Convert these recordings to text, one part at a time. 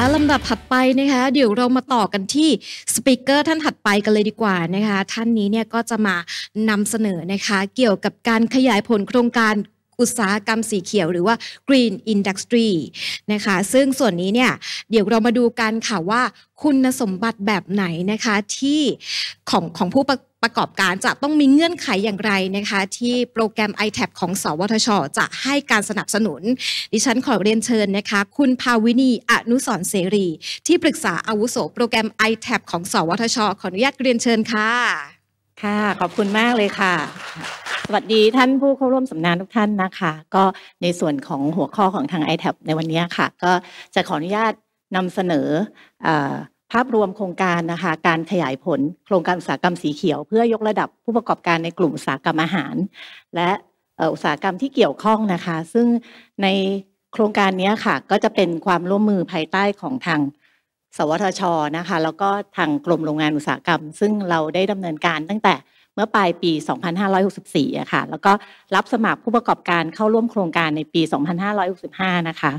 แลวลำดับถัดไปนะคะเดี๋ยวเรามาต่อกันที่สปิเกอร์ท่านถัดไปกันเลยดีกว่านะคะท่านนี้เนี่ยก็จะมานำเสนอนะคะเกี่ยวกับการขยายผลโครงการอุตสาหกรรมสีเขียวหรือว่า Green Industry นะคะซึ่งส่วนนี้เนี่ยเดี๋ยวเรามาดูกันค่ะว่าคุณสมบัติแบบไหนนะคะ ที่ของของผู้ประประกอบการจะต้องมีเงื่อนไขอย่างไรนะคะ ที่โปรแกรม i t a ทของ สวทช จะให้การสนับสนุน ดิฉันขอเรียนเชิญนะคะ คุณภาวินีอนุสรเสรีที่ปรึกษาอาวุโสโปรแกรม i t a ทของ สวทช ขออนุญาตเรียนเชิญค่ะ ค่ะ ขอบคุณมากเลยค่ะ สวัสดีท่านผู้เข้าร่วมสัมมนาทุกท่านนะคะ ก็ในส่วนของหัวข้อของทาง i t a ทในวันนี้ค่ะ ก็จะขออนุญาตนำเสนออภาพรวมโครงการนะคะการขยายผลโครงการอุตสาหกรรมสีเขียวเพื่อยกระดับผู้ประกอบการในกลุ่มอุตสาหกรรมอาหาร และอุตสาหกรรมที่เกี่ยวข้องนะคะ ซึ่งในโครงการนี้ค่ะ ก็จะเป็นความร่วมมือภายใต้ของทาง สวทชนะคะ แล้วก็ทางกรมโรงงานอุตสาหกรรมซึ่งเราได้ดำเนินการตั้งแต่เมื่อปลายปี 2564อะค่ะแล้วก็รับสมัครผู้ประกอบการเข้าร่วมโครงการในปี 2565 นะคะ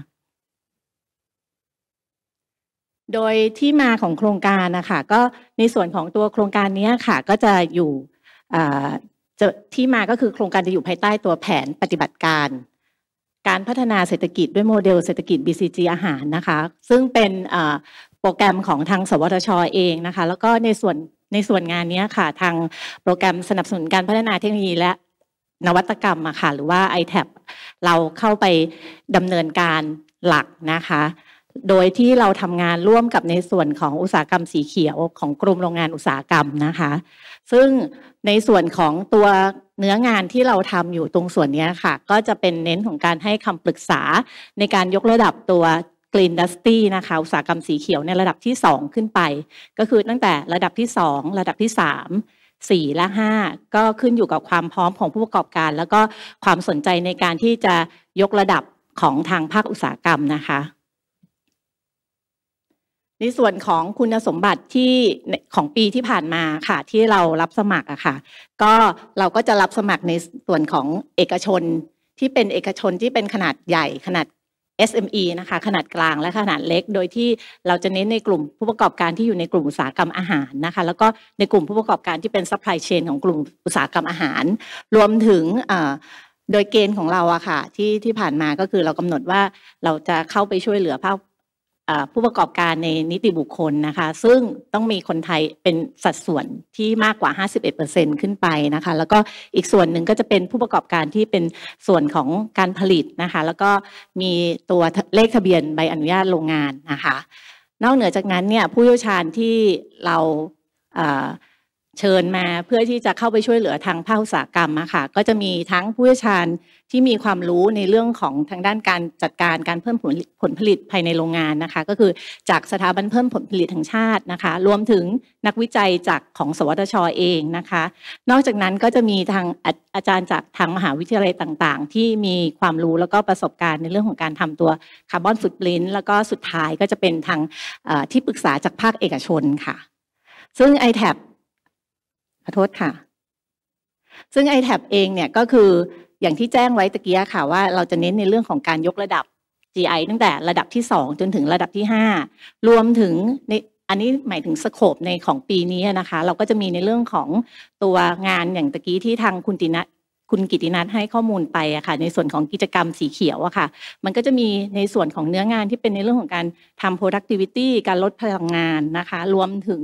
โดยที่มาของโครงการนะคะก็ในส่วนของตัวโครงการนี้ค่ะก็จะอยู่ที่มาก็คือโครงการจะอยู่ภายใต้ตัวแผนปฏิบัติการ การพัฒนาเศรษฐกิจด้วยโมเดล เศรษฐกิจ BCG อาหารนะคะ ซึ่งเป็นโปรแกรมของทาง สวทชอเองนะคะ แล้วก็ในส่วนในส่วนงานนี้ค่ะทางโปรแกรมสนับสนุนการพัฒนาเทคโนโลยีและนวัตกรรมอะค่ะหรือว่า i t แทเราเข้าไปดำเนินการหลักนะคะโดยที่เราทำงานร่วมกับในส่วนของอุตสาหกรรมสีเขียวของกลุ่มโรงงานอุตสาหกรรมนะคะ ซึ่งในส่วนของตัวเนื้องานที่เราทำอยู่ตรงส่วนนี้ค่ะก็จะเป็นเน้นของการให้คำปรึกษาในการยกระดับตัวกรีนดัสตี้นะคะ อุตสาหกรรมสีเขียวในระดับที่ 2 ขึ้นไป ก็คือตั้งแต่ระดับที่ 2 ระดับที่3 4และ5 ก็ขึ้นอยู่กับความพร้อมของผู้ประกอบการ แล้วก็ความสนใจในการที่จะยกระดับของทางภาคอุตสาหกรรมนะคะในส่วนของคุณสมบัติที่ของปีที่ผ่านมาค่ะที่เรารับสมัครอะค่ะ ก็เราก็จะรับสมัครในส่วนของเอกชน ที่เป็นเอกชนที่เป็นขนาดใหญ่ ขนาด SME นะคะขนาดกลางและขนาดเล็กโดยที่เราจะเน้นในกลุ่มผู้ประกอบการที่อยู่ในกลุ่มอุตสาหกรรมอาหารนะคะ แล้วก็ในกลุ่มผู้ประกอบการที่เป็นซัพพลายเชนของกลุ่มอุตสาหกรรมอาหาร รวมถึงโดยเกณฑ์ของเราอะค่ะที่ที่ผ่านมาก็คือเรากำหนดว่าเราจะเข้าไปช่วยเหลือภาคผู้ประกอบการในนิติบุคคลนะคะ ซึ่งต้องมีคนไทยเป็นสัดส่วนที่มากกว่า 51%ขึ้นไปนะคะ แล้วก็อีกส่วนหนึ่งก็จะเป็นผู้ประกอบการที่เป็นส่วนของการผลิตนะคะ แล้วก็มีตัวเลขทะเบียนใบอนุญาตโรงงานนะคะนอกเหนือจากนั้นเนี่ยผู้เชี่ยวชาญที่เราเชิญมาเพื่อที่จะเข้าไปช่วยเหลือทางภาคอุตสาหกรรมอะค่ะก็จะมีทั้งผู้เชี่ยวชาญที่มีความรู้ในเรื่องของทางด้านการจัดการการเพิ่มผลผลผลิตภายในโรงงานนะคะ ก็คือจากสถาบันเพิ่มผลผลิตแห่งชาตินะคะ รวมถึงนักวิจัยจากของ สวทชอเองนะคะ นอกจากนั้นก็จะมีทางอาอาจารย์จากทางมหาวิทยาลัยต่างๆ ที่มีความรู้แล้วก็ประสบการณ์ในเรื่องของการทำตัวคาร์บอนฟุตปรินแล้วก็สุดท้ายก็จะเป็นทางที่ปรึกษาจากภาคเอกชนค่ะ ซึ่ง i t a ทขอโทษค่ะ ซึ่ง iTab เองเนี่ยก็คืออย่างที่แจ้งไว้ตะกี้ค่ะว่าเราจะเน้นในเรื่องของการยกระดับ GI ตั้งแต่ระดับที่ 2 จนถึงระดับที่ 5 รวมถึงในอันนี้หมายถึงสโคปในของปีนี้นะคะ เราก็จะมีในเรื่องของตัวงานอย่างตะกี้ที่ทางคุณตินะคุณกิตินัทให้ข้อมูลไปอะค่ะในส่วนของกิจกรรมสีเขียวอะค่ะ มันก็จะมีในส่วนของเนื้องานที่เป็นในเรื่องของการทำ productivity การลดพลังงานนะคะ รวมถึง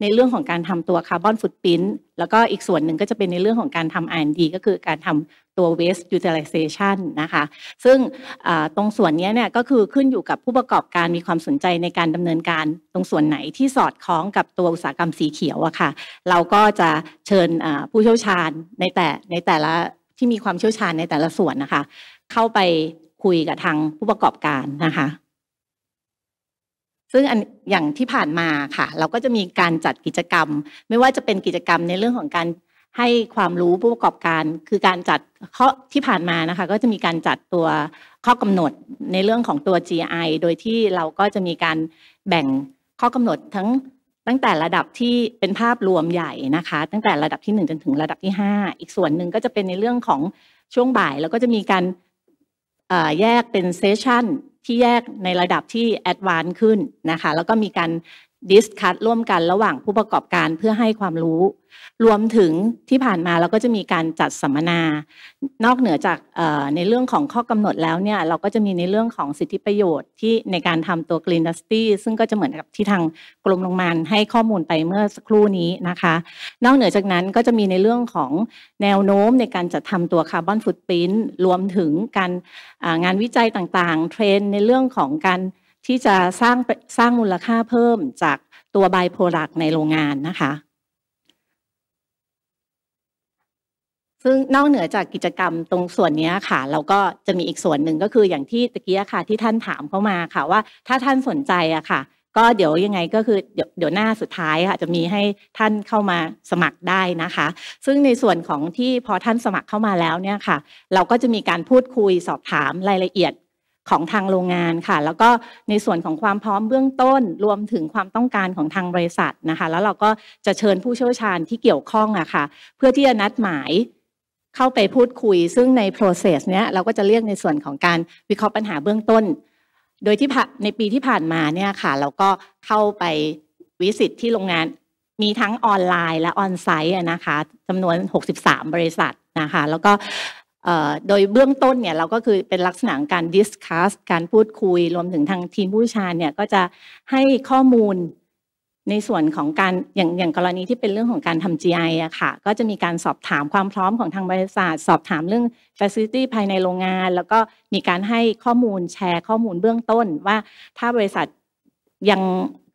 ในเรื่องของการทำตัวคาร์บอนฟุตพิ้นแล้วก็อีกส่วนหนึ่งก็จะเป็นในเรื่องของการทำ R&D ก็คือการทำตัว waste utilization นะคะซึ่งตรงส่วนนี้เนี่ยก็คือขึ้นอยู่กับผู้ประกอบการมีความสนใจในการดำเนินการตรงส่วนไหนที่สอดคล้องกับตัวอุตสาหกรรมสีเขียวอะค่ะเราก็จะเชิญผู้เชี่ยวชาญในแต่ในแต่ละที่มีความเชี่ยวชาญในแต่ละส่วนนะคะเข้าไปคุยกับทางผู้ประกอบการนะคะซึ่งออย่างที่ผ่านมาค่ะ เราก็จะมีการจัดกิจกรรมไม่ว่าจะเป็นกิจกรรมในเรื่องของการให้ความรู้ผู้ประกอบการ คือการจัดข้อที่ผ่านมานะคะ ก็จะมีการจัดตัวข้อกำหนดในเรื่องของตัว GI โดยที่เราก็จะมีการแบ่งข้อกำหนดทั้งตั้งแต่ระดับที่เป็นภาพรวมใหญ่นะคะ ตั้งแต่ระดับที่1จนถึงระดับที่5อีกส่วนหนึ่งก็จะเป็นในเรื่องของช่วงบ่าย แล้วก็จะมีการแยกเป็นเซสชันที่แยกในระดับที่แอดวานซ์ขึ้นนะคะ แล้วก็มีการดิสคัตร่วมกันระหว่างผู้ประกอบการเพื่อให้ความรู้ รวมถึงที่ผ่านมาเราก็จะมีการจัดสัมมนา นอกเหนือจากในเรื่องของข้อกำหนดแล้วเนี่ยเราก็จะมีในเรื่องของสิทธิประโยชน์ที่ในการทำตัวกรีนดัสตี้ซึ่งก็จะเหมือนกับที่ทางกรมโรงงานให้ข้อมูลไปเมื่อสักครู่นี้นะคะนอกเหนือจากนั้นก็จะมีในเรื่องของแนวโน้มในการจัดทำตัวคาร์บอนฟุตปรินรวมถึงการงานวิจัยต่างๆ เทรนในเรื่องของการที่จะสร้างสร้างมูลค่าเพิ่มจากตัวไบโพลักในโรงงานนะคะ ซึ่งนอกเหนือจากกิจกรรมตรงส่วนนี้ค่ะ เราก็จะมีอีกส่วนหนึ่งก็คืออย่างที่ตะกี้ค่ะที่ท่านถามเข้ามาค่ะว่า ถ้าท่านสนใจอะค่ะ ก็เดี๋ยวยังไงก็คือเดี๋ยวเดี๋ยวหน้าสุดท้ายค่ะจะมีให้ท่านเข้ามาสมัครได้นะคะ ซึ่งในส่วนของที่พอท่านสมัครเข้ามาแล้วเนี่ยค่ะ เราก็จะมีการพูดคุยสอบถามรายละเอียดของทางโรงงานค่ะ แล้วก็ในส่วนของความพร้อมเบื้องต้นรวมถึงความต้องการของทางบริษัทนะคะ แล้วเราก็จะเชิญผู้เชี่ยวชาญที่เกี่ยวข้องอะค่ะเพื่อที่จะนัดหมายเข้าไปพูดคุย ซึ่งใน process เนี้ยเราก็จะเรียกในส่วนของการวิเคราะห์ปัญหาเบื้องต้น โดยที่ในปีที่ผ่านมาเนี่ยค่ะ เราก็เข้าไปวิสิตที่โรงงานมีทั้งออนไลน์และออนไซต์นะคะจำนวน 63 บริษัทนะคะ แล้วก็โดยเบื้องต้นเนี่ยเราก็คือเป็นลักษณะการดิสคัสการพูดคุย รวมถึงทางทีมผู้ชาเนี่ยก็จะให้ข้อมูลในส่วนของการอย่างอย่างกรณีที่เป็นเรื่องของการทำ GI อะค่ะ ก็จะมีการสอบถามความพร้อมของทางบริษัท สอบถามเรื่อง facility ภายในโรงงาน แล้วก็มีการให้ข้อมูลแชร์ข้อมูลเบื้องต้น ว่าถ้าบริษัทยัง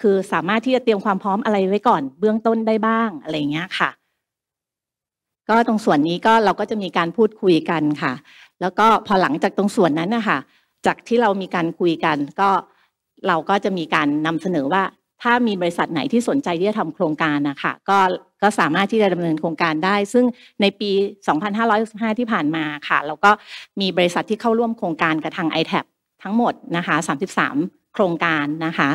คือสามารถที่จะเตรียมความพร้อมอะไรไว้ก่อน เบื้องต้นได้บ้างอะไรเงี้ยค่ะก็ตรงส่วนนี้ก็เราก็จะมีการพูดคุยกันค่ะ แล้วก็พอหลังจากตรงส่วนนั้นนะคะ จากที่เรามีการคุยกันก็เราก็จะมีการนำเสนอว่า ถ้ามีบริษัทไหนที่สนใจที่จะทำโครงการนะคะก็ก็สามารถที่จะดำเนินโครงการได้ ซึ่งในปี 2565 ที่ผ่านมาค่ะ เราก็มีบริษัทที่เข้าร่วมโครงการกับทาง i t แททั้งหมดนะคะ 33 โครงการนะคะ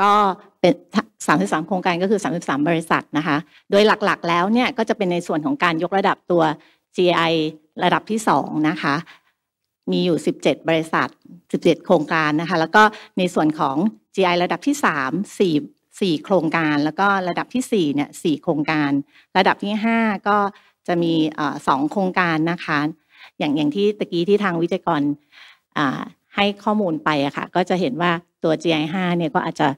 ก็เป็น33 โครงการก็คือ 33 บริษัทนะคะโดยหลักๆแล้วเนี่ยก็จะเป็นในส่วนของการยกระดับตัว GI ระดับที่2นะคะมีอยู่ 17 บริษัท 17 โครงการนะคะแล้วก็ในส่วนของ GI ระดับที่ 3 4 4 โครงการแล้วก็ระดับที่4เนี่ย4โครงการ ระดับที่ 5 ก็จะมีสองโครงการนะคะอย่างอย่างที่ตะกี้ที่ทางวิจัยกรให้ข้อมูลไปอะค่ะก็จะเห็นว่าตัว GI5 เนี่ยก็อาจจะ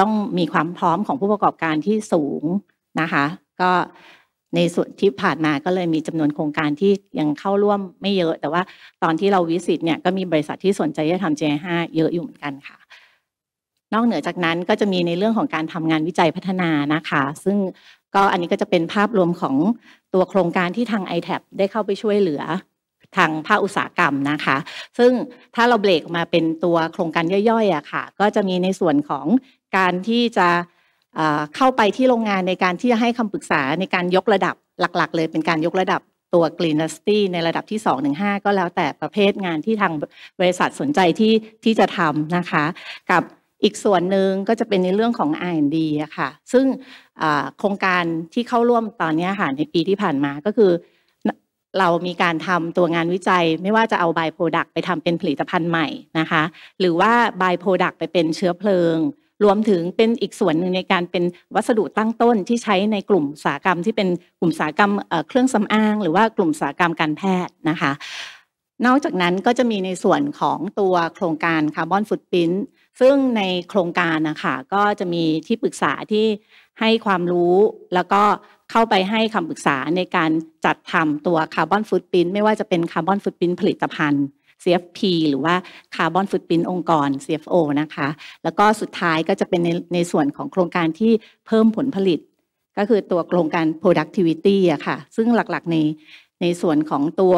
ต้องมีความพร้อมของผู้ประกอบการที่สูงนะคะ ก็ในส่วนที่ผ่านมาก็เลยมีจำนวนโครงการที่ยังเข้าร่วมไม่เยอะ แต่ว่าตอนที่เราวิสิตเนี่ยก็มีบริษัทที่สนใจจะทำ J5 เยอะอยู่เหมือนกันค่ะ นอกเหนือจากนั้นก็จะมีในเรื่องของการทำงานวิจัยพัฒนานะคะ ซึ่งก็อันนี้ก็จะเป็นภาพรวมของตัวโครงการที่ทาง i t a ทได้เข้าไปช่วยเหลือทางภาคอุตสาหกรรมนะคะ ซึ่งถ้าเราเบรกมาเป็นตัวโครงการย่อยๆอะค่ะ ก็จะมีในส่วนของการที่จะเข้าไปที่โรงงานในการที่จะให้คำปรึกษาในการยกระดับหลัก ๆ เลยเป็นการยกระดับตัว Green s t y ในระดับที่2-5ก็แล้วแต่ประเภทงานที่ทางบริษัทสนใจที่ที่จะทำนะคะ กับอีกส่วนหนึ่งก็จะเป็นในเรื่องของ R&D อะค่ะซึ่งโครงการที่เข้าร่วมตอนนี้ค่ะ ในปีที่ผ่านมาก็คือเรามีการทำตัวงานวิจัย ไม่ว่าจะเอาบายโปรดักต์ไปทำเป็นผลิตภัณฑ์ใหม่นะคะ หรือว่าบายโปรดักต์ไปเป็นเชื้อเพลิงรวมถึงเป็นอีกส่วนหนึ่งในการเป็นวัสดุตั้งต้นที่ใช้ในกลุ่มสากรรม ที่เป็นกลุ่มสากรรมเครื่องสำอางหรือว่ากลุ่มสากรรมการแพทย์นะคะ นอกจากนั้นก็จะมีในส่วนของตัวโครงการคาร์บอนฟุตพิ้นซึ่งในโครงการนะคะก็จะมีที่ปรึกษาที่ให้ความรู้ แล้วก็เข้าไปให้คำปรึกษาในการจัดทำตัวคาร์บอนฟุตพิ้นไม่ว่าจะเป็นคาร์บอนฟุตพิ้นผลิตภัณฑ์ CFP หรือว่าคาร์บอนฟุตปินองค์กร CFO นะคะ แล้วก็สุดท้ายก็จะเป็นในในส่วนของโครงการที่เพิ่มผลผลิต ก็คือตัวโครงการ productivity อะค่ะ ซึ่งหลักๆในในส่วนของตัว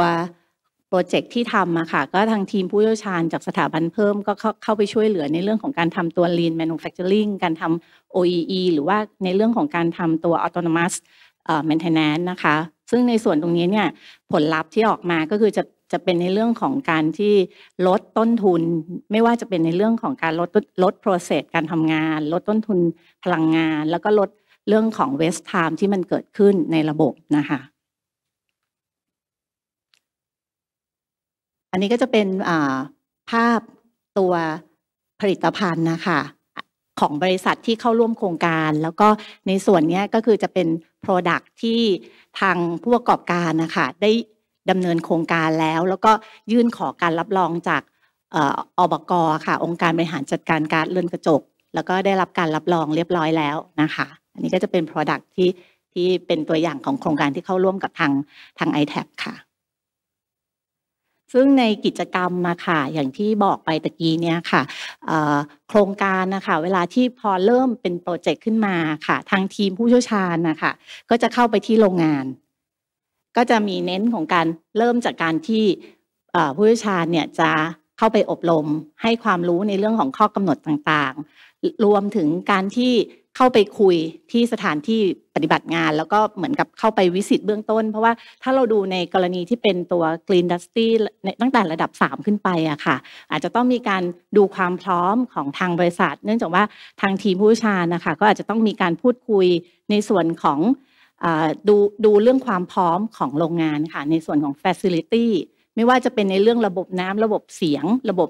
โปรเจกต์ที่ทำอะค่ะ ก็ทางทีมผู้เชี่ยวชาญจากสถาบันเพิ่มก็เข้าเข้าไปช่วยเหลือในเรื่องของการทำตัว lean manufacturing การทำ OEE หรือว่าในเรื่องของการทำตัว autonomous maintenance นะคะ ซึ่งในส่วนตรงนี้เนี่ยผลลัพธ์ที่ออกมาก็คือจะจะเป็นในเรื่องของการที่ลดต้นทุน ไม่ว่าจะเป็นในเรื่องของการลดลด process การทำงานลดต้นทุนพลังงาน แล้วก็ลดเรื่องของ waste time ที่มันเกิดขึ้นในระบบนะคะอันนี้ก็จะเป็นภาพตัวผลิตภัณฑ์นะคะของบริษัทที่เข้าร่วมโครงการ แล้วก็ในส่วนนี้ก็คือจะเป็น Product ที่ทางผู้ประกอบการนะคะได้ดำเนินโครงการแล้วแล้วก็ยื่นขอการรับรองจากอบกค่ะองค์การบริหารจัดการการเลื่อนกระจก แล้วก็ได้รับการรับรองเรียบร้อยแล้วนะคะ อันนี้ก็จะเป็น Product ที่ที่เป็นตัวอย่างของโครงการที่เข้าร่วมกับทางทาง i t a ทค่ะ ซึ่งในกิจกรรมมาค่ะอย่างที่บอกไปตะกี้เนี่ยค่ะโครงการนะคะเวลาที่พอเริ่มเป็นโปรเจกต์ขึ้นมาค่ะ ทางทีมผู้เชี่ยวชาญนะคะก็จะเข้าไปที่โรงงานก็จะมีเน้นของการเริ่มจากการที่ผู้เชี่ยวชาญเนี่ยจะเข้าไปอบรม ให้ความรู้ในเรื่องของข้อกำหนดต่าง ๆ รวมถึงการที่เข้าไปคุยที่สถานที่ปฏิบัติงาน แล้วก็เหมือนกับเข้าไปวิสิตเบื้องต้น เพราะว่าถ้าเราดูในกรณีที่เป็นตัว Green Dusty ตั้งแต่ระดับ 3 ขึ้นไปอะค่ะ อาจจะต้องมีการดูความพร้อมของทางบริษัท เนื่องจากว่าทางทีมผู้ชาญนะคะก็อาจจะต้องมีการพูดคุยในส่วนของดูดูเรื่องความพร้อมของโรงงานค่ะในส่วนของ Facility ไม่ว่าจะเป็นในเรื่องระบบน้ำระบบเสียงระบบ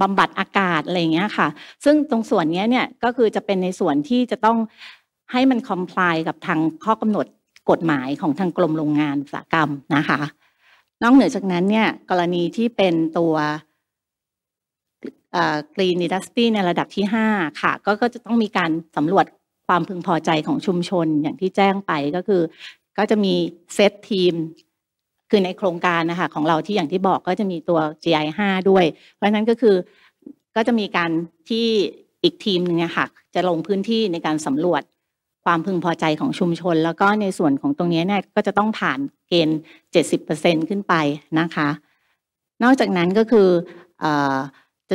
บำบัดอากาศอะไรเงี้ยค่ะซึ่งตรงส่วนนี้เนี่ยก็คือจะเป็นในส่วนที่จะต้องให้มันคอมพลายกับทางข้อกำหนดกฎหมายของทางกรมโรงงานอุตสาหกรรมนะคะนอกเหนือจากนั้นเนี่ยกรณีที่เป็นตัวกรีนอินดัสตี้ในระดับที่5ค่ะก็ก็จะต้องมีการสำรวจความพึงพอใจของชุมชนอย่างที่แจ้งไปก็คือ ก็จะมีเซตทีม คือในโครงการนะคะของเราที่อย่างที่บอกก็จะมีตัว GI 5ด้วย เพราะฉะนั้นก็คือก็จะมีการที่อีกทีมหนึ่งค่ะจะลงพื้นที่ในการสำรวจ ความพึงพอใจของชุมชน แล้วก็ในส่วนของตรงนี้เนี่ยก็จะต้องผ่านเกณฑ์70%ขึ้นไปนะคะ นอกจากนั้นก็คืออ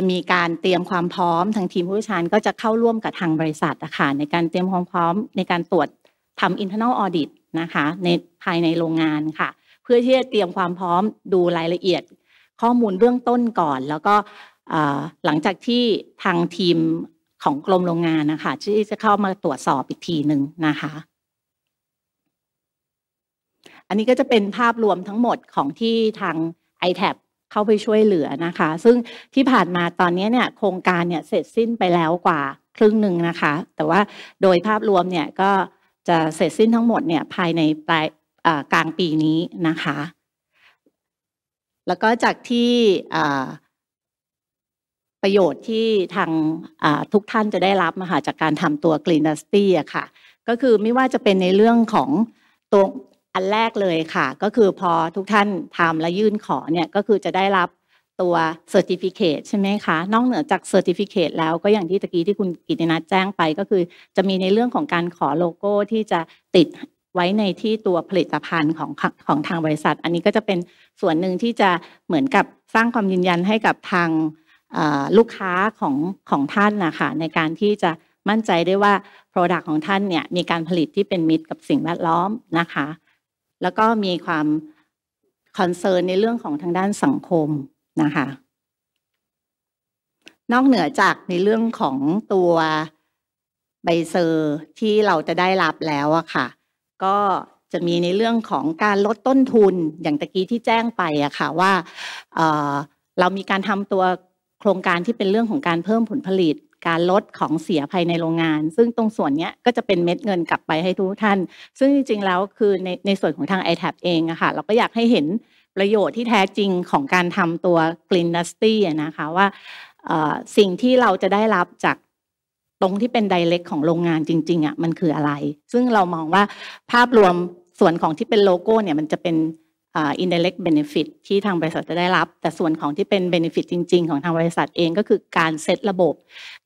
จะมีการเตรียมความพร้อมทางทีมผู้ชชาญก็จะเข้าร่วมกับทางบริษัทนะคะในการเตรียมความพร้อมในการตรวจทำ internal audit นะคะในภายในโรงงานค่ะ เพื่อที่จะเตรียมความพร้อมดูรายละเอียดข้อมูลเบื้องต้นก่อน แล้วก็หลังจากที่ทางทีมของกรมโรงงานนะคะที่จะเข้ามาตรวจสอบอีกทีหนึ่งนะคะอันนี้ก็จะเป็นภาพรวมทั้งหมดของที่ทาง i t a b เข้าไปช่วยเหลือนะคะ ซึ่งที่ผ่านมาตอนนี้เนี่ยโครงการเนี่ยเสร็จสิ้นไปแล้วกว่าครึ่งหนึ่งนะคะแต่ว่าโดยภาพรวมเนี่ยก็จะเสร็จสิ้นทั้งหมดเนี่ยภายในปลายกลางปีนี้นะคะ แล้วก็จากที่ประโยชน์ที่ทางทุกท่านจะได้รับมาจากการทำตัว Green Dusty อะค่ะก็คือไม่ว่าจะเป็นในเรื่องของตัวอันแรกเลยค่ะ ก็คือพอทุกท่านทำและยื่นขอเนี่ย ก็คือจะได้รับตัวเซอร์ติฟิเคตใช่ไหมคะ นอกเหนือจากเซอร์ติฟิเคตแล้วก็อย่างที่ตะกี้ที่คุณกิตินัทแจ้งไปก็คือจะมีในเรื่องของการขอโลโก้ที่จะติดไว้ในที่ตัวผลิตภัณฑ์ของของทางบริษัท อันนี้ก็จะเป็นส่วนหนึ่งที่จะเหมือนกับสร้างความยืนยันให้กับทางลูกค้าของของท่านนะคะในการที่จะมั่นใจได้ว่า Product ของท่านเนี่ยมีการผลิตที่เป็นมิตรกับสิ่งแวดล้อมนะคะแล้วก็มีความคอนเซิร์นในเรื่องของทางด้านสังคมนะคะ นอกเหนือจากในเรื่องของตัวใบเซอร์ที่เราจะได้รับแล้วอะค่ะก็จะมีในเรื่องของการลดต้นทุนอย่างตะกี้ที่แจ้งไปอะค่ะว่าเเรามีการทำตัวโครงการที่เป็นเรื่องของการเพิ่มผลผลิตการลดของเสียภายในโรงงาน ซึ่งตรงส่วนนี้ก็จะเป็นเม็ดเงินกลับไปให้ทุกท่าน ซึ่งจริง ๆ แล้วคือในในส่วนของทาง i t a ทเองอะค่ะเราก็อยากให้เห็นประโยชน์ที่แท้จริงของการทำตัว Green ัสตี้นะคะว่าสิ่งที่เราจะได้รับจากตรงที่เป็นไดเ็กของโรงงานจริงๆอะ่ะมันคืออะไร ซึ่งเรามองว่าภาพรวมส่วนของที่เป็นโลโก้เนี่ยมันจะเป็นอินเดเล็กเบเนฟิตที่ทางบริษัทจะได้รับ แต่ส่วนของที่เป็นเบเนฟิตจริงๆของทางบริษัทเองก็คือการเซตระบบ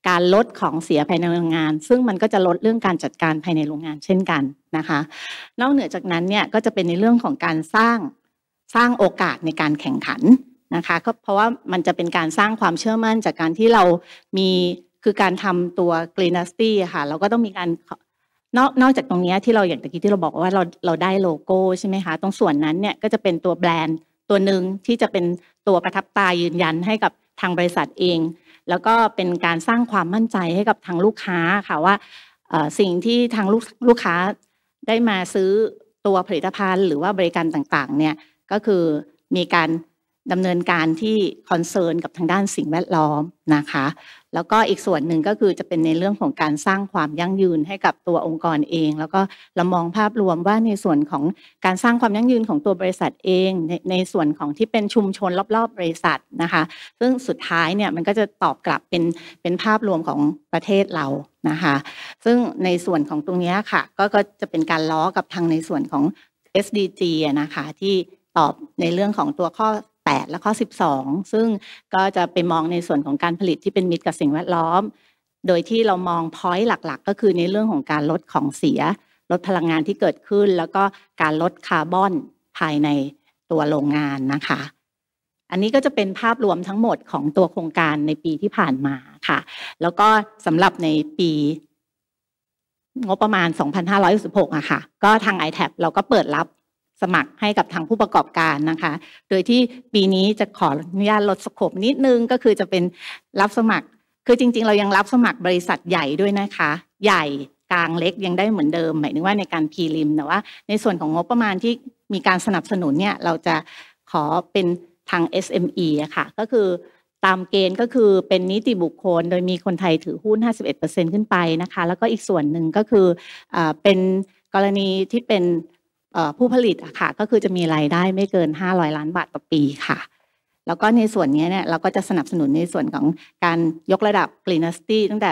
การลดของเสียภายในโรงงาน ซึ่งมันก็จะลดเรื่องการจัดการภายในโรงงานเช่นกันนะคะ นอกเหนือจากนั้นเนี่ยก็จะเป็นในเรื่องของการสร้างสร้างโอกาสในการแข่งขันนะคะก็เพราะว่ามันจะเป็นการสร้างความเชื่อมั่นจากการที่เรามีคือการทำตัวกรีนัสตี้ค่ะเราก็ต้องมีการนอก นอกจากตรงนี้ที่เราอย่างตะกี้ที่เราบอกว่าเราเราได้โลโก้ใช่ไหมคะตรงส่วนนั้นเนี่ยก็จะเป็นตัวแบรนด์ตัวหนึ่งที่จะเป็นตัวประทับตายืนยันให้กับทางบริษัทเอง แล้วก็เป็นการสร้างความมั่นใจให้กับทางลูกค้าค่ะว่าสิ่งที่ทางลูกลูกค้าได้มาซื้อตัวผลิตภัณฑ์ หรือว่าบริการต่างๆเนี่ย ก็คือมีการดำเนินการที่คอนเซิร์นกับทางด้านสิ่งแวดล้อมนะคะ แล้วก็อีกส่วนหนึ่งก็คือจะเป็นในเรื่องของการสร้างความยั่งยืนให้กับตัวองค์กรเอง แล้วก็เรามองภาพรวมว่าในส่วนของการสร้างความยั่งยืนของตัวบริษัทเองในในส่วนของที่เป็นชุมชน รอบๆบริษัทนะคะ ซึ่งสุดท้ายเนี่ยมันก็จะตอบกลับเป็นเป็นภาพรวมของประเทศเรานะคะซึ่งในส่วนของตรงนี้ค่ะก็ก็จะเป็นการล้อกับทางในส่วนของ SDG นะคะที่ตอบในเรื่องของตัวข้อ8 และข้อ 12 ซึ่งก็จะไปมองในส่วนของการผลิตที่เป็นมิตรกับสิ่งแวดล้อม โดยที่เรามองพอยต์หลัก ๆ ก็คือในเรื่องของการลดของเสีย ลดพลังงานที่เกิดขึ้น แล้วก็การลดคาร์บอนภายในตัวโรงงานนะคะ อันนี้ก็จะเป็นภาพรวมทั้งหมดของตัวโครงการในปีที่ผ่านมาค่ะ แล้วก็สำหรับในปี งบประมาณ 2,566อะค่ะก็ทาง i t a ทเราก็เปิดรับสมัครให้กับทางผู้ประกอบการนะคะ โดยที่ปีนี้จะขออนุญาตลดสโคปนิดนึงก็คือจะเป็นรับสมัคร คือจริงๆเรายังรับสมัครบริษัทใหญ่ด้วยนะคะ ใหญ่กลางเล็กยังได้เหมือนเดิม หมายถึงว่าในการพีริมแต่ว่า ในส่วนของงบประมาณที่มีการสนับสนุนเนี่ยเราจะขอเป็นทาง SME อะค่ะก็คือตามเกณฑ์ก็คือเป็นนิติบุคคล โดยมีคนไทยถือหุ้น 51%ขึ้นไปนะคะแล้วก็อีกส่วนหนึ่งก็คือเป็นกรณีที่เป็นผู้ผลิตอะค่ะก็คือจะมีรายได้ไม่เกิน 500 ล้านบาทต่อปีค่ะแล้วก็ในส่วนนี้เนี่ยเราก็จะสนับสนุนในส่วนของการยกระดับกรีนัสตี้ตั้งแต่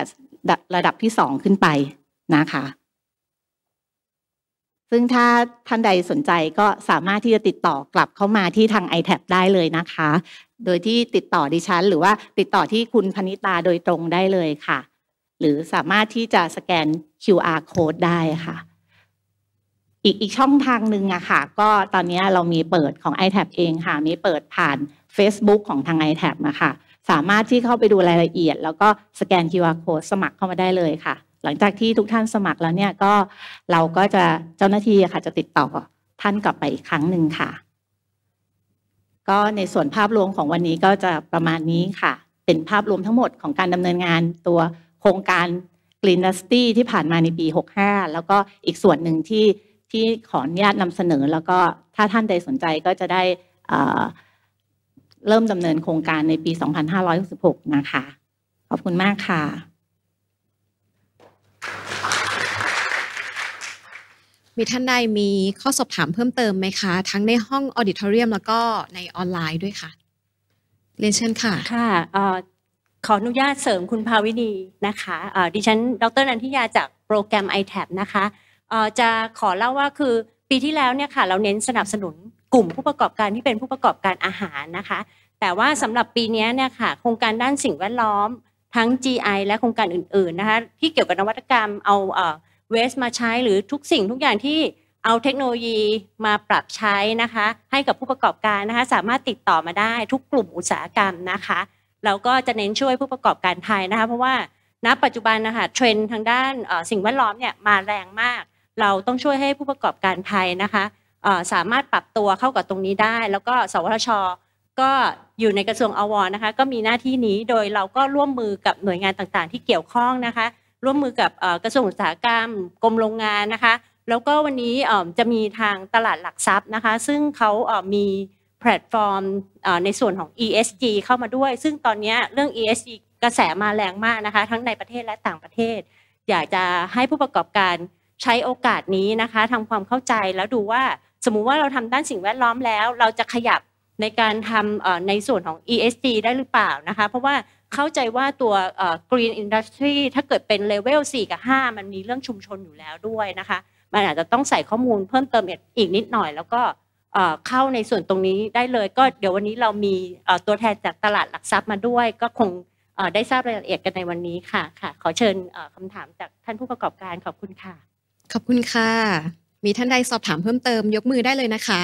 ระดับที่ 2 ขึ้นไปนะคะซึ่งถ้าท่านใดสนใจก็สามารถที่จะติดต่อกลับเข้ามาที่ทาง i t a ทได้เลยนะคะ โดยที่ติดต่อดิฉันหรือว่าติดต่อที่คุณพนิตาโดยตรงได้เลยค่ะ หรือสามารถที่จะสแกน QR code ได้ค่ะอีก อีกช่องทางหนึ่งอะค่ะ ก็ตอนนี้เรามีเปิดของ i t a ทเองค่ะมีเปิดผ่าน Facebook ของทาง i t a ทนะคะสามารถที่เข้าไปดูรายละเอียดแล้วก็ สแกน QR code สมัครเข้ามาได้เลยค่ะ หลังจากที่ทุกท่านสมัครแล้วเนี่ยก็เราก็จะเจ้าหน้าที่ค่ะ จะติดต่อท่านกลับไปอีกครั้งหนึ่งค่ะ ก็ในส่วนภาพรวมของวันนี้ก็จะประมาณนี้ค่ะเป็นภาพรวมทั้งหมดของการดำเนินงานตัวโครงการ Green ัสตี้ที่ผ่านมาในปี 65 แล้วก็อีกส่วนหนึ่งที่ที่ขออนุญาตนำเสนอแล้วก็ถ้าท่านใดสนใจก็จะได้เริ่มดำเนินโครงการในปี 2566 นะคะ ขอบคุณมากค่ะ มีท่านใดมีข้อสอบถามเพิ่มเติมไหมคะ ทั้งในห้องออดิทอเรียม แล้วก็ในออนไลน์ด้วยค่ะ เรียนเชิญค่ะ ค่ะ ขออนุญาตเสริมคุณภาวินีนะคะดิฉันดรนันทิยาจากโปรแกรม i t a ทนะคะจะขอเล่าว่าคือปีที่แล้วเนี่ยค่ะเราเน้นสนับสนุนกลุ่มผู้ประกอบการที่เป็นผู้ประกอบการอาหารนะคะ แต่ว่าสำหรับปีนี้เนี่ยค่ะโครงการด้านสิ่งแวดล้อมทั้ง GI และโครงการอื่นๆนะคะที่เกี่ยวกับนวัตกรรมเอาเวสมาใช้หรือทุกสิ่ง ทุกอย่างที่เอาเทคโนโลยีมาปรับใช้นะคะให้กับผู้ประกอบการนะคะสามารถติดต่อมาได้ทุกกลุ่มอุตสาหกรรมนะคะเราก็จะเน้นช่วยผู้ประกอบการไทยนะคะ เพราะว่าณปัจจุบันนะคะเทรนด์ทางด้านสิ่งแวดล้อมเนี่ยมาแรงมากเราต้องช่วยให้ผู้ประกอบการไทยนะคะสามารถปรับตัวเข้ากับตรงนี้ได้ แล้วก็สวทชก็อยู่ในกระทรวงอวนะคะก็มีหน้าที่นี้ โดยเราก็ร่วมมือกับหน่วยงานต่างๆ ที่เกี่ยวข้องนะคะร่วมมือกับกระทรวงอุตสาหกรรม กรมโรงงานนะคะ แล้วก็วันนี้จะมีทางตลาดหลักทรัพย์นะคะซึ่งเขามีแพลตฟอร์มในส่วนของ ESG เข้ามาด้วย ซึ่งตอนนี้เรื่อง ESG กระแสมาแรงมากนะคะทั้งในประเทศและต่างประเทศ อยากจะให้ผู้ประกอบการใช้โอกาสนี้นะคะทำความเข้าใจแล้วดูว่าสมมุติว่าเราทำด้านสิ่งแวดล้อมแล้ว เราจะขยับในการทำในส่วนของ ESG ได้หรือเปล่านะคะ เพราะว่าเข้าใจว่าตัว Green Industry ถ้าเกิดเป็นเลเวล 4 กับ 5 มันมีเรื่องชุมชนอยู่แล้วด้วยนะคะ มันอาจจะต้องใส่ข้อมูลเพิ่มเติมอีกนิดหน่อย แล้วก็เข้าในส่วนตรงนี้ได้เลยก็เดี๋ยววันนี้เรามีตัวแทนจากตลาดหลักทรัพย์มาด้วย ก็คงได้ทราบรายละเอียดกันในวันนี้ค่ะค่ะขอเชิญคำถามจากท่านผู้ประกอบการขอบคุณค่ะขอบคุณค่ะ มีท่านใดสอบถามเพิ่มเติมยกมือได้เลยนะคะ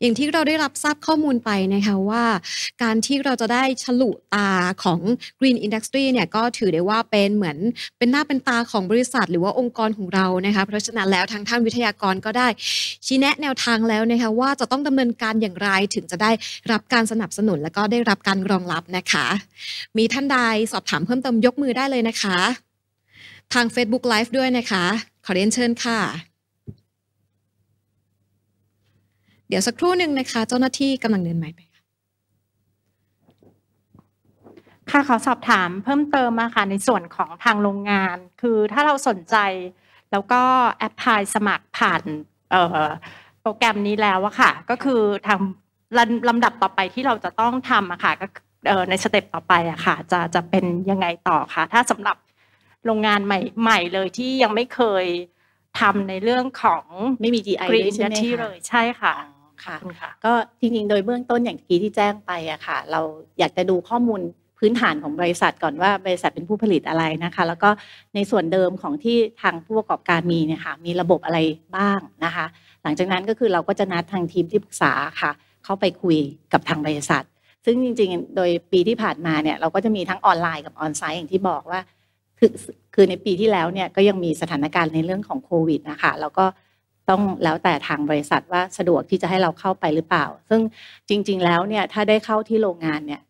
อย่างที่เราได้รับทราบข้อมูลไปนะคะว่า การที่เราจะได้ฉลุตาของ Green Industry เนี่ยก็ถือได้ว่าเป็นเหมือนเป็นหน้าเป็นตาของบริษัทหรือว่าองค์กรของเรานะคะ เพราะฉะนั้นแล้วทางท่านวิทยากรก็ได้ ชี้แนะแนวทางแล้วนะคะว่าจะต้องดำเนินการอย่างไรถึงจะได้รับการสนับสนุนและก็ได้รับการรองรับนะคะ มีท่านใดสอบถามเพิ่มเติมยกมือได้เลยนะคะ ทาง Facebook Live ด้วยนะคะขอเรียนเชิญค่ะเดี๋ยวสักครู่หนึ่งนะคะ เจ้าหน้าที่กำลังเดินไม้ไปค่ะขอสอบถามเพิ่มเติมมาค่ะในส่วนของทางโรงงาน คือถ้าเราสนใจแล้วก็แอปพลายสมัครผ่านโปรแกรมนี้แล้วอะค่ะ ก็คือทางลำดับต่อไปที่เราจะต้องทำอะค่ะก็ในสเต็ปต่อไปอะค่ะ จะจะเป็นยังไงต่อคะถ้าสำหรับโรงงานใหม่ใหม่เลยที่ยังไม่เคยทำในเรื่องของไม่มี DI เลยใช่ไหมคะเลยใช่ค่ะค่ะก็จริงๆโดยเบื้องต้นอย่างที่ที่แจ้งไปอะค่ะ เราอยากจะดูข้อมูลพื้นฐานของบริษัทก่อนว่าบริษัทเป็นผู้ผลิตอะไรนะคะ แล้วก็ในส่วนเดิมของที่ทางผู้ประกอบการมีเนี่ยค่ะมีระบบอะไรบ้างนะคะ หลังจากนั้นก็คือเราก็จะนัดทางทีมที่ปรึกษาค่ะ เข้าไปคุยกับทางบริษัทซึ่งจริงๆ โดยปีที่ผ่านมาเนี่ย เราก็จะมีทั้งออนไลน์กับออนไซต์อย่างที่บอกว่า คือคือในปีที่แล้วเนี่ยก็ยังมีสถานการณ์ในเรื่องของโควิดนะคะ แล้วก็ต้องแล้วแต่ทางบริษัทว่าสะดวกที่จะให้เราเข้าไปหรือเปล่า ซึ่งจริง ๆ แล้วเนี่ยถ้าได้เข้าที่โรงงานเนี่ย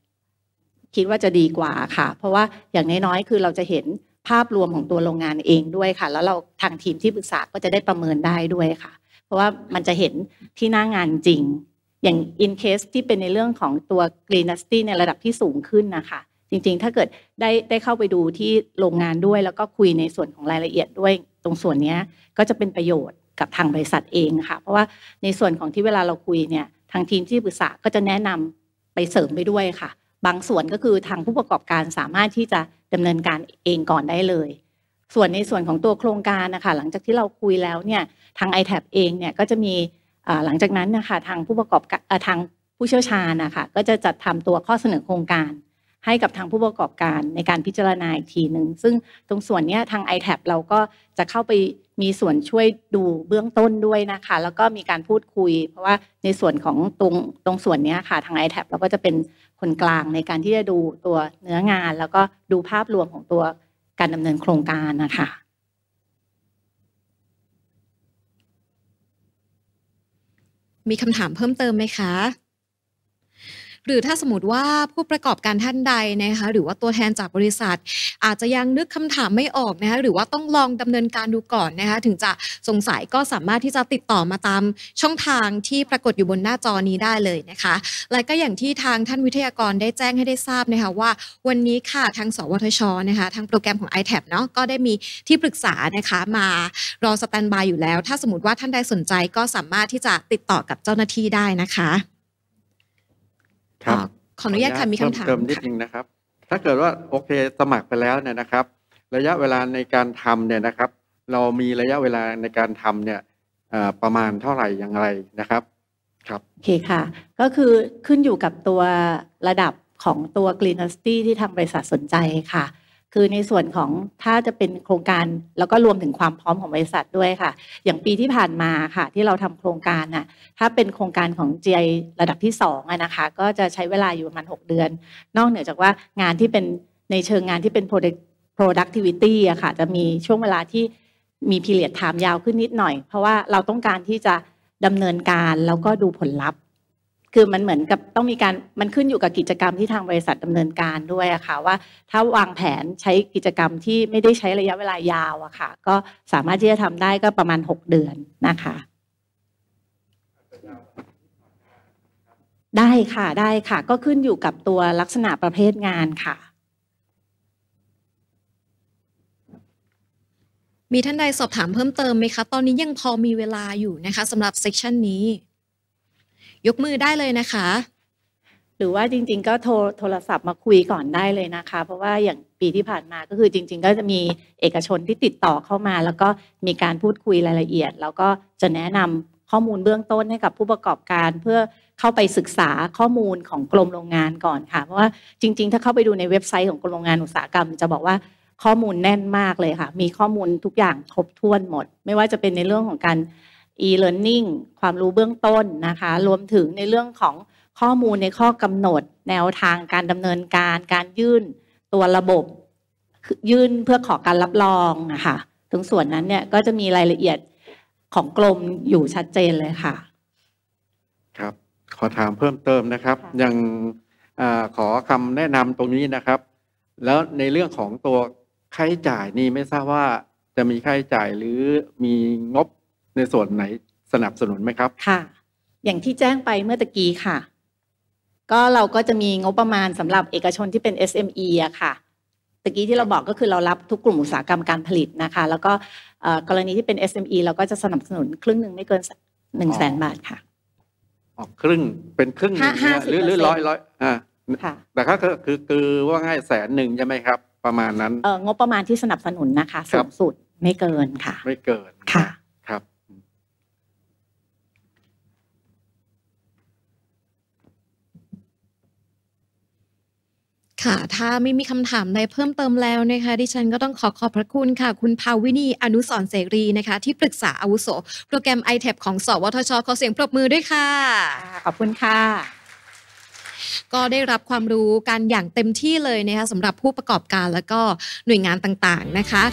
คิดว่าจะดีกว่าค่ะ เพราะว่าอย่างน้อยๆ คือเราจะเห็นภาพรวมของตัวโรงงานเองด้วยค่ะ แล้วเราทางทีมที่ปรึกษาก็จะได้ประเมินได้ด้วยค่ะ เพราะว่ามันจะเห็นที่หน้างานจริง อย่าง in case ที่เป็นในเรื่องของตัว greenacity ในระดับที่สูงขึ้นนะคะ จริง ๆ ถ้าเกิดได้ได้เข้าไปดูที่โรงงานด้วย แล้วก็คุยในส่วนของรายละเอียดด้วย ตรงส่วนนี้ก็จะเป็นประโยชน์กับทางบริษัทเองค่ะ เพราะว่าในส่วนของที่เวลาเราคุยเนี่ยทางทีมที่ปรึกษาก็จะแนะนำไปเสริมไปด้วยค่ะ บางส่วนก็คือทางผู้ประกอบการสามารถที่จะดำเนินการเองก่อนได้เลย ส่วนในส่วนของตัวโครงการนะคะหลังจากที่เราคุยแล้วเนี่ยทาง i t a ทเองเนี่ยก็จะมีหลังจากนั้นนะคะทางผู้ประกอบทางผู้เชี่ยวชาญนะคะก็จะจัดทำตัวข้อเสนอโครงการ ให้กับทางผู้ประกอบการในการพิจารณาอีกทีหนึ่งซึ่งตรงส่วนนี้ทาง i t a ทเราก็จะเข้าไปมีส่วนช่วยดูเบื้องต้นด้วยนะคะ แล้วก็มีการพูดคุย เพราะว่าในส่วนของตรงตรงส่วนนี้ค่ะทาง i t a บเราก็จะเป็นคนกลางในการที่จะดูตัวเนื้องาน แล้วก็ดูภาพรวมของตัวการดำเนินโครงการนะคะ มีคำถามเพิ่มเติมไหมคะหรือถ้าสมมติว่าผู้ประกอบการท่านใดนะคะ หรือว่าตัวแทนจากบริษัท อาจจะยังนึกคำถามไม่ออกนะคะหรือว่าต้องลองดำเนินการดูก่อนนะคะถึงจะสงสัยก็สามารถที่จะติดต่อมาตามช่องทางที่ปรากฏอยู่บนหน้าจอนี้ได้เลยนะคะ และก็อย่างที่ทางท่านวิทยากรได้แจ้งให้ได้ทราบนะคะว่าวันนี้ค่ะทางสวทชนะคะ ทางโปรแกรมของ i t a ทเนาะก็ได้มีที่ปรึกษานะคะ มารอสแตนบายอยู่แล้ว ถ้าสมมติว่าท่านใดสนใจก็สามารถที่จะติดต่อกับเจ้าหน้าที่ได้นะคะขออนุญาตค่ะ มีคำถามเติมนิดนึงนะครับถ้าเกิดว่า โอเคสมัครไปแล้วเนี่ยนะครับ ระยะเวลาในการทำเนี่ยนะครับ เรามีระยะเวลาในการทำเนี่ยประมาณเท่าไหร่อย่างไรนะครับ ครับ โอเคค่ะ ก็คือขึ้นอยู่กับตัวระดับของตัวก r e e n สตี้ที่ทางบริษัทสนใจค่ะคือในส่วนของถ้าจะเป็นโครงการแล้วก็รวมถึงความพร้อมของบริษัทด้วยค่ะ อย่างปีที่ผ่านมาค่ะ ที่เราทำโครงการน่ะถ้าเป็นโครงการของ GI ระดับที่2องนะคะก็จะใช้เวลาอยู่ประมาณ6เดือน นอกเหนือจากว่างานที่เป็นในเชิงงานที่เป็น productivity อะค่ะจะมีช่วงเวลาที่มีพีเรียดถามยาวขึ้นนิดหน่อย เพราะว่าเราต้องการที่จะดำเนินการ แล้วก็ดูผลลัพธ์คือมันเหมือนกับต้องมีการมันขึ้นอยู่กับกิจกรรมที่ทางบริษัทดำเนินการด้วยอะค่ะว่าถ้าวางแผนใช้กิจกรรมที่ไม่ได้ใช้ระยะเวลายาวอะค่ะก็สามารถที่จะทำได้ก็ประมาณ 6 เดือนนะคะ ได้ค่ะได้ค่ะก็ขึ้นอยู่กับตัวลักษณะประเภทงานค่ะ มีท่านใดสอบถามเพิ่มเติมไหมคะตอนนี้ยังพอมีเวลาอยู่นะคะสำหรับเซสชันนี้ยกมือได้เลยนะคะ หรือว่าจริงๆ ก็โทรโทรศัพท์มาคุยก่อนได้เลยนะคะ เพราะว่าอย่างปีที่ผ่านมาก็คือจริง ๆ ก็จะมีเอกชนที่ติดต่อเข้ามา แล้วก็มีการพูดคุยรายละเอียด แล้วก็จะแนะนำข้อมูลเบื้องต้นให้กับผู้ประกอบการเพื่อเข้าไปศึกษาข้อมูลของกรมโรงงานก่อนค่ะเพราะว่าจริง ๆ ถ้าเข้าไปดูในเว็บไซต์ของกรมโรงงานอุตสาหกรรม จะบอกว่าข้อมูลแน่นมากเลยค่ะ มีข้อมูลทุกอย่างครบถ้วนหมด ไม่ว่าจะเป็นในเรื่องของการ e-learning ความรู้เบื้องต้นนะคะรวมถึงในเรื่องของข้อมูลในข้อกำหนด แนวทางการดำเนินการการยื่น ตัวระบบยื่นเพื่อขอการรับรองนะคะถึงส่วนนั้นเนี่ยก็จะมีรายละเอียดของกลมอยู่ชัดเจนเลยค่ะครับขอถามเพิ่มเติมนะครับ ยังอขอคำแนะนำตรงนี้นะครับ แล้วในเรื่องของตัวค่าใช้จ่ายนี่ไม่ทราบว่าจะมีค่าใช้จ่ายหรือมีงบในส่วนไหนสนับสนุนไหมครับ ค่ะ อย่างที่แจ้งไปเมื่อตะกี้ค่ะ ก็เราก็จะมีงบประมาณสำหรับเอกชนที่เป็น SME อะค่ะตะกี้ที่เราบอกก็คือเรารับทุกกลุ่มอุตสาหกรรมการผลิตนะคะ แล้วก็กรณีที่เป็น SME เราก็จะสนับสนุนครึ่งหนึ่งไม่เกินหนึ่งแสนบาทค่ะอ๋อครึ่งเป็นครึ่งหรือหรือร้อยร้อยอ่าค่ะแต่ก็คือคือคือว่าง่ายแสนหนึ่งใช่ไหมครับ ประมาณนั้นเอองบประมาณที่สนับสนุนนะคะสูงสุดไม่เกินค่ะ ไม่เกินค่ะค่ะ ถ้าไม่มีคำถามใดเพิ่มเติมแล้วนะคะ ดิฉันก็ต้องขอขอบพระคุณค่ะ คุณภาวินีอนุสรเสรีนะคะ ที่ปรึกษาอาวุโสโปรแกรม i t a ทของสวทช ขอเสียงปรบมือด้วยค่ะ ขอบคุณค่ะ ก็ได้รับความรู้การอย่างเต็มที่เลยนะคะสำหรับผู้ประกอบการแล้วก็หน่วยงานต่างๆ นะคะ